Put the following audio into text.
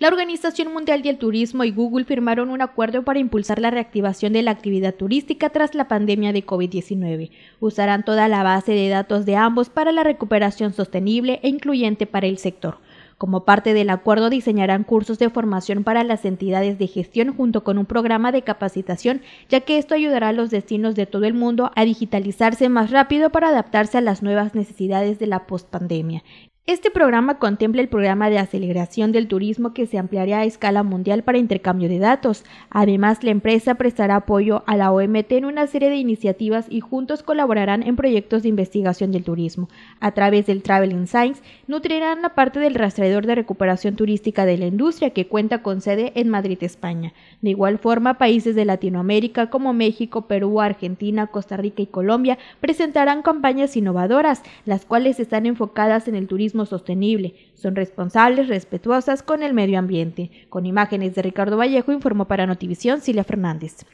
La Organización Mundial del Turismo y Google firmaron un acuerdo para impulsar la reactivación de la actividad turística tras la pandemia de COVID-19. Usarán toda la base de datos de ambos para la recuperación sostenible e incluyente para el sector. Como parte del acuerdo diseñarán cursos de formación para las entidades de gestión junto con un programa de capacitación, ya que esto ayudará a los destinos de todo el mundo a digitalizarse más rápido para adaptarse a las nuevas necesidades de la postpandemia. Este programa contempla el programa de aceleración del turismo que se ampliará a escala mundial para intercambio de datos. Además, la empresa prestará apoyo a la OMT en una serie de iniciativas y juntos colaborarán en proyectos de investigación del turismo. A través del Traveling Science nutrirán la parte del rastreador de recuperación turística de la industria que cuenta con sede en Madrid, España. De igual forma, países de Latinoamérica como México, Perú, Argentina, Costa Rica y Colombia presentarán campañas innovadoras, las cuales están enfocadas en el turismo sostenible. Son responsables, respetuosas con el medio ambiente. Con imágenes de Ricardo Vallejo informó para Notivisión Silvia Fernández.